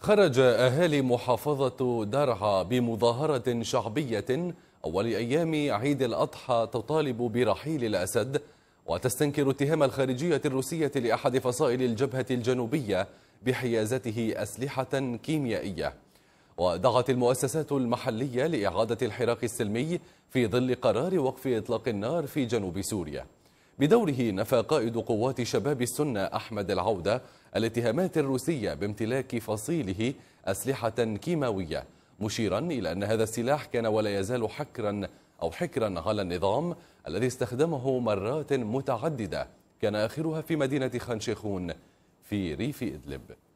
خرج أهالي محافظة درعا بمظاهرة شعبية أول أيام عيد الأضحى تطالب برحيل الأسد وتستنكر اتهام الخارجية الروسية لأحد فصائل الجبهة الجنوبية بحيازته أسلحة كيميائية ودعت المؤسسات المحلية لإعادة الحراك السلمي في ظل قرار وقف إطلاق النار في جنوب سوريا بدوره نفى قائد قوات شباب السنة أحمد العودة الاتهامات الروسية بامتلاك فصيله أسلحة كيماوية مشيرا إلى أن هذا السلاح كان ولا يزال حكرا أو حكرا على النظام الذي استخدمه مرات متعددة كان آخرها في مدينة خانشيخون في ريف إدلب